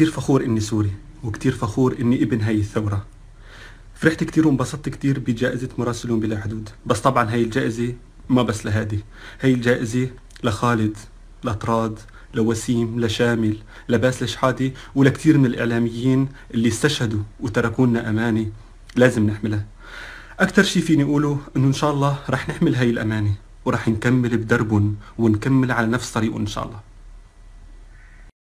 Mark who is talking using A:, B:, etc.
A: كتير فخور اني سوري وكتير فخور اني ابن هاي الثوره فرحت كتير وانبسطت كتير بجائزة مراسلون بلا حدود بس طبعا هاي الجائزة ما بس لهادي هاي الجائزة لخالد لطراد لوسيم لشامل لباس لشحادي ولكتير من الإعلاميين اللي استشهدوا وتركوا لنا أمانة لازم نحملها أكثر شي فيني أقوله إنه إن شاء الله رح نحمل هاي الأمانة ورح نكمل بدربهم ونكمل على نفس طريقهم إن شاء الله